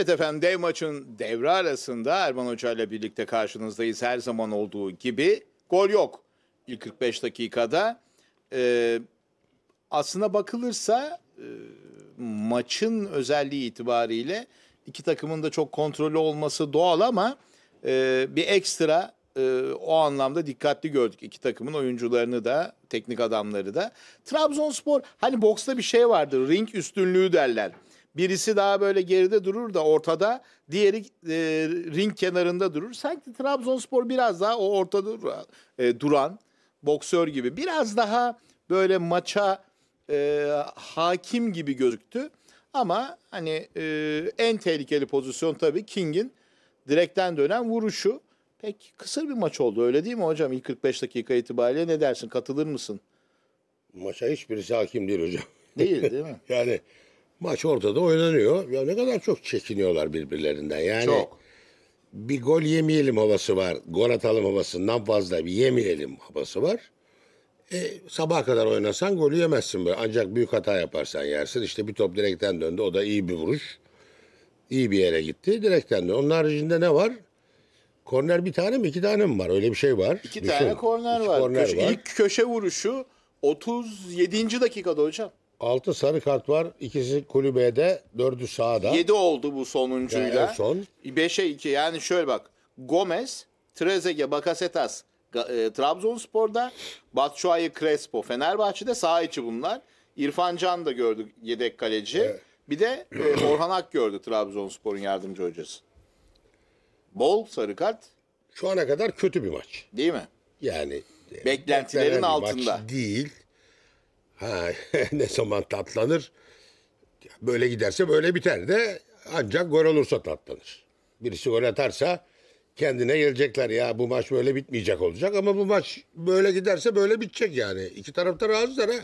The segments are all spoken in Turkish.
Evet efendim dev maçın devre arasında Erman Hoca ile birlikte karşınızdayız. Her zaman olduğu gibi gol yok ilk 45 dakikada. Ee, aslına bakılırsa e, maçın özelliği itibariyle iki takımın da çok kontrollü olması doğal ama e, bir ekstra e, o anlamda dikkatli gördük iki takımın oyuncularını da teknik adamları da. Trabzonspor hani boksta bir şey vardır ring üstünlüğü derler. Birisi daha böyle geride durur da ortada, diğeri e, ring kenarında durur. Sanki Trabzonspor biraz daha o ortada duran, e, duran boksör gibi biraz daha böyle maça e, hakim gibi gözüktü. Ama hani e, en tehlikeli pozisyon tabii King'in direkten dönen vuruşu. Pek kısır bir maç oldu öyle değil mi hocam? İlk 45 dakika itibariyle ne dersin? Katılır mısın? Maça hiçbirisi hakim değil hocam. Değil değil mi? yani Maç ortada oynanıyor. Ya ne kadar çok çekiniyorlar birbirlerinden. Yani Çok. bir gol yemeyelim havası var. Gol atalım havasından fazla bir yemeyelim havası var. E, sabaha kadar oynasan golü yemezsin. Böyle. Ancak büyük hata yaparsan yersin. İşte bir top direkten döndü. O da iyi bir vuruş. İyi bir yere gitti. Direkten döndü. Onun haricinde ne var? Korner bir tane mi iki tane mi var? Öyle bir şey var. İki Düşün. tane korner İki var. korner Köşe, var. İlk köşe vuruşu 37. dakikada hocam. 6 sarı kart var. İkisi kulübede, dördü sağda. 7 oldu bu sonuncuyla. Yani son. 5'e 2 yani şöyle bak. Gomez, Trezeguet, Bakasetas e, Trabzonspor'da. Batshuayi, Crespo Fenerbahçe'de. Sağ içi bunlar. İrfan Can da gördük yedek kaleci. Evet. Bir de e, Orhan Ak gördü Trabzonspor'un yardımcı hocası. Bol sarı kart. Şu ana kadar kötü bir maç. Değil mi? Yani e, beklentilerin altında. Maç değil. Ha, ne zaman tatlanır? Böyle giderse böyle biter de ancak gol olursa tatlanır. Birisi gol atarsa kendine gelecekler ya bu maç böyle bitmeyecek olacak ama bu maç böyle giderse böyle bitecek yani. İki tarafta razılar ha.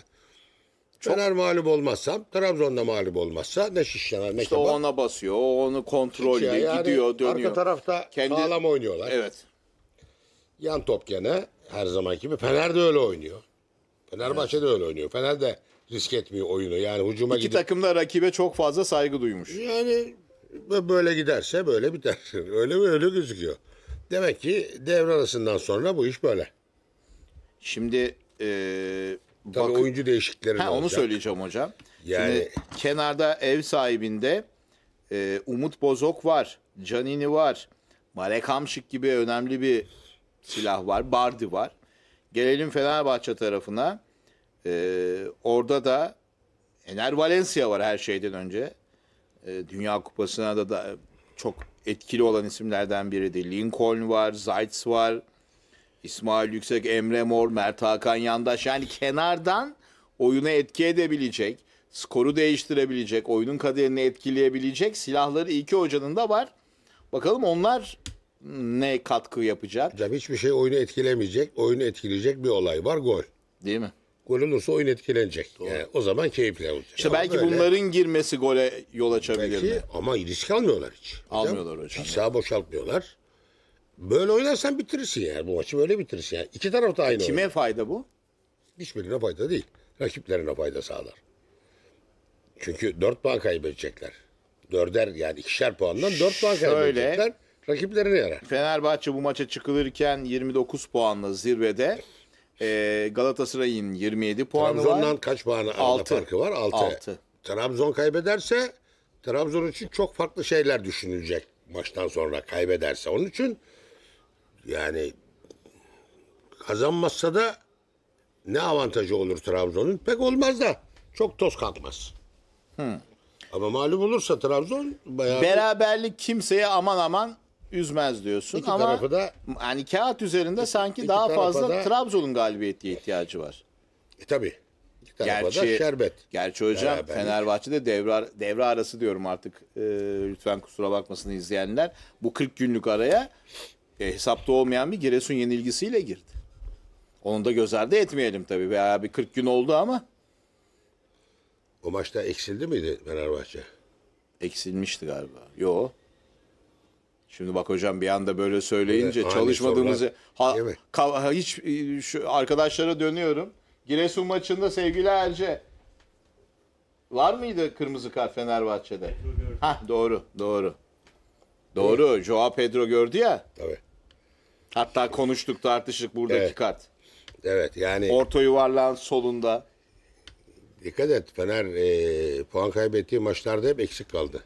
Çok... Fener mağlup olmazsam, Trabzon'da mağlup olmazsa ne şişlener ne işte kebap. ona basıyor, o onu kontrol ediyor, yani gidiyor, dönüyor. Arka tarafta Kendi... sağlam oynuyorlar. Evet. Yan top gene her zaman gibi. Fener de öyle oynuyor. Fenerbahçe de öyle oynuyor. Fener de risk etmiyor oyunu. Yani hücuma İki gidip... takım da rakibe çok fazla saygı duymuş. Yani böyle giderse böyle biter. Öyle mi öyle gözüküyor. Demek ki devre arasından sonra bu iş böyle. Şimdi e, Tabii bak... oyuncu değişiklikleri ha, olacak? Onu söyleyeceğim hocam. Yani Şimdi, kenarda ev sahibinde e, Umut Bozok var. Canini var. Marek Hamşik gibi önemli bir silah var. Bardi var. Gelelim Fenerbahçe tarafına. Ee, orada da Ener Valencia var her şeyden önce. Ee, Dünya Kupası'na da, da çok etkili olan isimlerden biri de Lincoln var, Zaitz var, İsmail Yüksek, Emre Mor, Mert Hakan Yandaş. Yani kenardan oyuna etki edebilecek, skoru değiştirebilecek, oyunun kaderini etkileyebilecek silahları iki hocanın da var. Bakalım onlar ne katkı yapacak? Hocam hiçbir şey oyunu etkilemeyecek. Oyunu etkileyecek bir olay var gol. Değil mi? Gol olursa oyun etkilenecek. Yani o zaman keyifli olacak. İşte belki böyle- bunların girmesi gole yol açabilir mi? ama risk almıyorlar hiç. Almıyorlar hocam. Hiç saha boşaltmıyorlar. Böyle oynarsan bitirirsin yani. Bu maçı böyle bitirirsin yani. İki taraf da e aynı Kime oynar. fayda bu? Hiçbirine fayda değil. Rakiplerine fayda sağlar. Çünkü dört puan kaybedecekler. Dörder yani ikişer puandan dört puan Şöyle, kaybedecekler rakiplerine yarar. Fenerbahçe bu maça çıkılırken 29 puanla zirvede. E, Galatasaray'ın 27 puanı var. Trabzon'dan kaç puanı arada Altı. farkı var? 6. 6. Trabzon kaybederse Trabzon için çok farklı şeyler düşünülecek maçtan sonra kaybederse. Onun için yani kazanmazsa da ne avantajı olur Trabzon'un? Pek olmaz da çok toz kalkmaz. Hı. Hmm. Ama malum olursa Trabzon bayağı... Beraberlik kimseye aman aman üzmez diyorsun İki ama tarafı da yani kağıt üzerinde iki, sanki iki daha fazla da, Trabzon'un galibiyetiye ihtiyacı var. E tabi. Gerçi, şerbet. Gerçi hocam Beraberlik. Fenerbahçe'de devre, devre arası diyorum artık. E, lütfen kusura bakmasın izleyenler. Bu 40 günlük araya e, hesapta olmayan bir Giresun yenilgisiyle girdi. Onu da göz ardı etmeyelim tabii. Veya bir 40 gün oldu ama. O maçta eksildi miydi Fenerbahçe? Eksilmişti galiba. Yok. Şimdi bak hocam bir anda böyle söyleyince evet, çalışmadığımızı ha, ka, hiç e, şu arkadaşlara dönüyorum. Giresun maçında sevgili Erce var mıydı kırmızı kart Fenerbahçe'de? Ha doğru doğru. Doğru. Evet. Joao Pedro gördü ya. Tabii. Hatta konuştuk tartıştık buradaki evet. kart. Evet yani. Orta yuvarlağın solunda. Dikkat et Fener e, puan kaybettiği maçlarda hep eksik kaldı.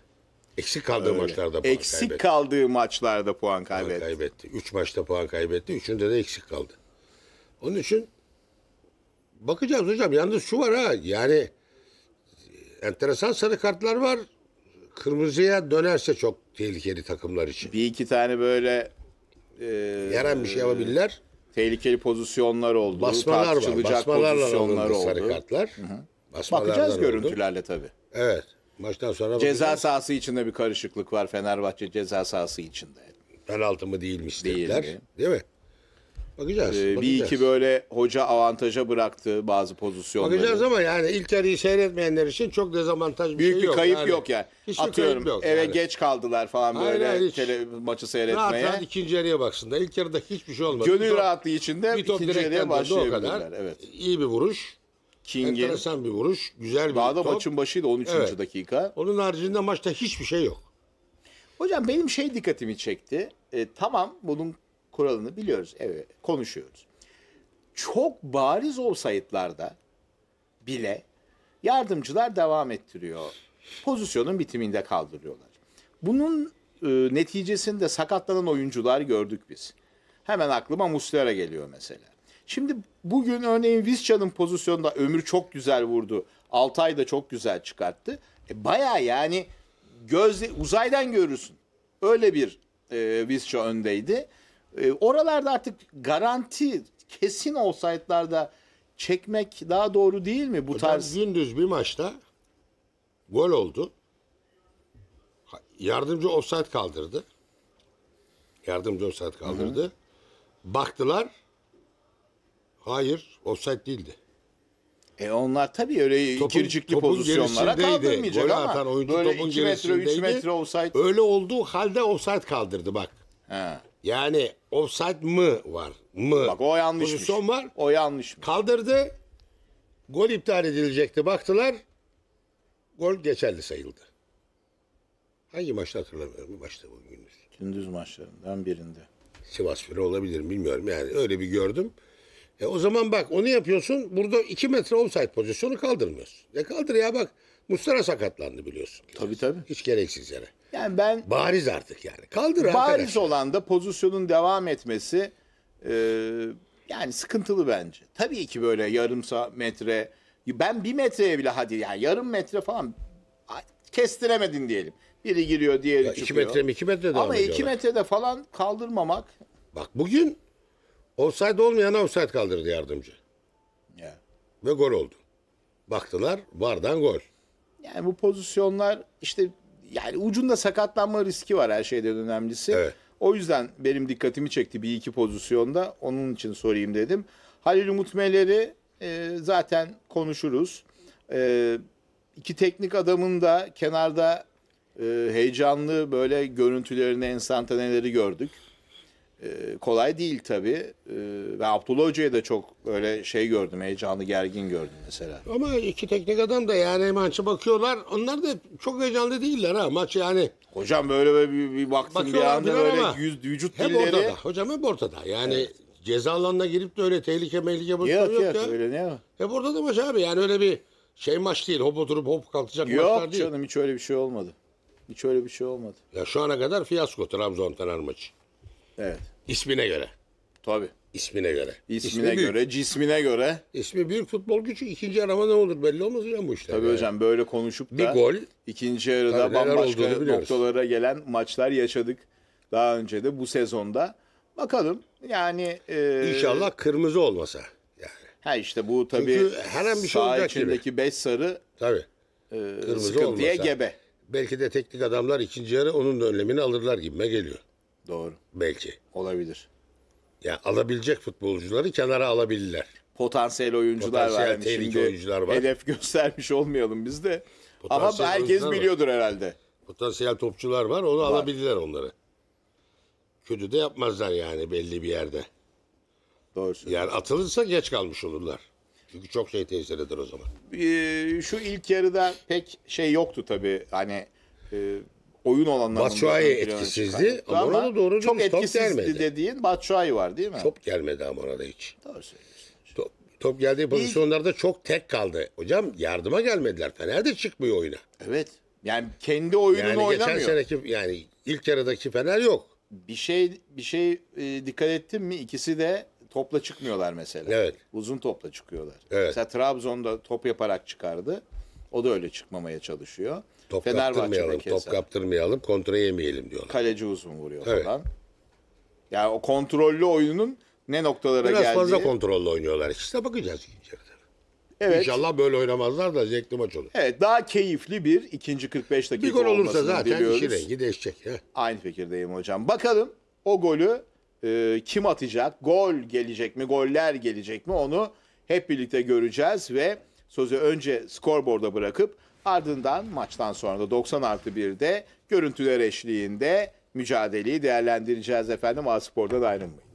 Eksik kaldığı Öyle. maçlarda puan eksik kaybetti. kaldığı maçlarda puan kaybetti. Puan kaybetti. Üç maçta puan kaybetti. Üçünde de eksik kaldı. Onun için bakacağız hocam. Yalnız şu var ha yani e, enteresan sarı kartlar var. Kırmızıya dönerse çok tehlikeli takımlar için. Bir iki tane böyle e, yaran bir şey yapabilirler. Tehlikeli pozisyonlar oldu. Basmalar var. Basmalarla pozisyonlar oldu. Sarı kartlar. Hı hı. Bakacağız görüntülerle oldu. tabii. Evet. Maçtan sonra Ceza bakacağız. sahası içinde bir karışıklık var Fenerbahçe ceza sahası içinde. Penaltı mı değilmiş Değil dediler. mi? Değil mi? Bakacağız. Ee, bakacağız. Bir iki böyle hoca avantaja bıraktı bazı pozisyonları. Bakacağız ama yani ilk yarıyı seyretmeyenler için çok dezavantaj bir Büyük şey bir yok. kayıp yani. yok yani. Hiçbir Atıyorum kayıp yok eve yani. geç kaldılar falan Aynen, böyle hiç. tele, maçı seyretmeye. rahat ikinci yarıya baksınlar. İlk yarıda hiçbir şey olmadı. Bir Gönül rahatlığı içinde bir top ikinci direkten yarıya döndü o kadar. Evet. İyi bir vuruş. King'in. Enteresan bir vuruş. Güzel bir Daha da top. maçın başıydı 13. Evet. dakika. Onun haricinde maçta hiçbir şey yok. Hocam benim şey dikkatimi çekti. E, tamam bunun kuralını biliyoruz. Evet konuşuyoruz. Çok bariz olsaydılarda bile yardımcılar devam ettiriyor. Pozisyonun bitiminde kaldırıyorlar. Bunun e, neticesinde sakatlanan oyuncular gördük biz. Hemen aklıma Muslera geliyor mesela. Şimdi bugün örneğin Vizca'nın pozisyonda Ömür çok güzel vurdu. Altay da çok güzel çıkarttı. E, Baya yani gözle uzaydan görürsün. Öyle bir e, Vizca öndeydi. E, oralarda artık garanti kesin olsaydılarda çekmek daha doğru değil mi bu Hocam, e, tarz? Gündüz bir maçta gol oldu. Yardımcı offside kaldırdı. Yardımcı offside kaldırdı. Hı-hı. Baktılar Hayır, offside değildi. E onlar tabii öyle topun, ikircikli pozisyonlara kaldırmayacak ama atan oyuncu böyle topun 2 metre 3 metre offside. Öyle olduğu halde offside kaldırdı bak. Ha. Yani offside mı var? Mı? Bak o yanlışmış. Pozisyon var. O yanlış. Kaldırdı. Gol iptal edilecekti. Baktılar. Gol geçerli sayıldı. Hangi maçta hatırlamıyorum. maçta bu gündüz. maçlarından birinde. Sivas Fire olabilir bilmiyorum. Yani öyle bir gördüm. E o zaman bak onu yapıyorsun. Burada 2 metre offside pozisyonu kaldırmıyorsun. Ne kaldır ya bak. Mustara sakatlandı biliyorsun. Tabii tabii. Hiç gereksiz yere. Yani ben bariz artık yani. Kaldır bariz arkadaş. olan da pozisyonun devam etmesi e, yani sıkıntılı bence. Tabii ki böyle yarım metre ben bir metreye bile hadi yani yarım metre falan kestiremedin diyelim. Biri giriyor diğeri ya çıkıyor. 2 metre mi 2 metre de Ama 2 metrede falan kaldırmamak. Bak bugün Offside olmayana offside kaldırdı yardımcı. Ya. Ve gol oldu. Baktılar vardan gol. Yani bu pozisyonlar işte yani ucunda sakatlanma riski var her şeyden önemlisi. Evet. O yüzden benim dikkatimi çekti bir iki pozisyonda. Onun için sorayım dedim. Halil Umut Meler'i e, zaten konuşuruz. E, iki teknik adamın da kenarda e, heyecanlı böyle görüntülerini, enstantaneleri gördük. Ee, kolay değil tabii. Ee, ve Abdullah Hoca'ya da çok öyle şey gördüm, heyecanlı, gergin gördüm mesela. Ama iki teknik adam da yani maçı bakıyorlar. Onlar da çok heyecanlı değiller ha maç yani. Hocam böyle, böyle bir, bir baktım bir anda böyle yüz, vücut Hep dilleri. ortada. Hocam hep ortada. Yani ceza alanına girip de öyle tehlike mehlike pozisyon Yok yok, yok ya. öyle ne var? Hep ortada maç abi. Yani öyle bir şey maç değil. Hop oturup hop kalkacak maçlar Yok değil. canım hiç öyle bir şey olmadı. Hiç öyle bir şey olmadı. Ya şu ana kadar fiyasko Trabzon Fener maçı. Evet. İsmine göre. Tabii. İsmine göre. İsmine İsmi göre, cismine göre. İsmi büyük futbol gücü ikinci arama ne olur belli olmaz ya bu işte. Tabii yani. hocam böyle konuşup da Bir gol. ikinci yarıda Tabii neler bambaşka noktalara gelen maçlar yaşadık. Daha önce de bu sezonda. Bakalım yani e, İnşallah kırmızı olmasa. ha işte bu tabii Çünkü her an bir şey saha olacak gibi. içindeki 5 sarı Tabii. e, Kırmızı sıkıntıya olmasa. gebe. Belki de teknik adamlar ikinci yarı onun da önlemini alırlar gibime geliyor. Doğru. Belki. Olabilir. Yani alabilecek futbolcuları kenara alabilirler. Potansiyel oyuncular Potansiyel var. Potansiyel tehlikeli oyuncular var. Hedef göstermiş olmayalım biz de. Ama herkes oyuncular var. biliyordur herhalde. Potansiyel topçular var. Onu Var. alabilirler onları. Kötü de yapmazlar yani belli bir yerde. Doğru söylüyorsun. Yani atılırsa geç kalmış olurlar. Çünkü çok şey tesir eder o zaman. Ee, şu ilk yarıda pek şey yoktu tabii. Hani e, oyun olanlar. Batshuayi etkisizdi. Amora'da doğru çok etkisizdi dediğin Batshuayi var değil mi? Top gelmedi Amora'da hiç. Doğru Top, top geldiği pozisyonlarda çok tek kaldı. Hocam yardıma gelmediler. Fener de çıkmıyor oyuna. Evet. Yani kendi oyununu yani oynamıyor. Geçen seneki yani ilk yarıdaki Fener yok. Bir şey bir şey e, dikkat ettin mi? İkisi de topla çıkmıyorlar mesela. Evet. Uzun topla çıkıyorlar. Evet. Mesela Trabzon'da top yaparak çıkardı. O da öyle çıkmamaya çalışıyor. Top kaptırmayalım, top kaptırmayalım, kontra yemeyelim diyorlar. Kaleci uzun vuruyor evet. falan. Yani o kontrollü oyunun ne noktalara Biraz geldiği. Biraz fazla kontrollü oynuyorlar. İşte bakacağız içeride. Evet. İnşallah böyle oynamazlar da zevkli maç olur. Evet daha keyifli bir ikinci 45 dakika Bir gol olursa zaten diliyoruz. işi rengi değişecek. He. Aynı fikirdeyim hocam. Bakalım o golü e, kim atacak? Gol gelecek mi? Goller gelecek mi? Onu hep birlikte göreceğiz ve sözü önce skorboarda bırakıp Ardından maçtan sonra da 90 artı 1'de görüntüler eşliğinde mücadeleyi değerlendireceğiz efendim. A Spor'dan ayrılmayın.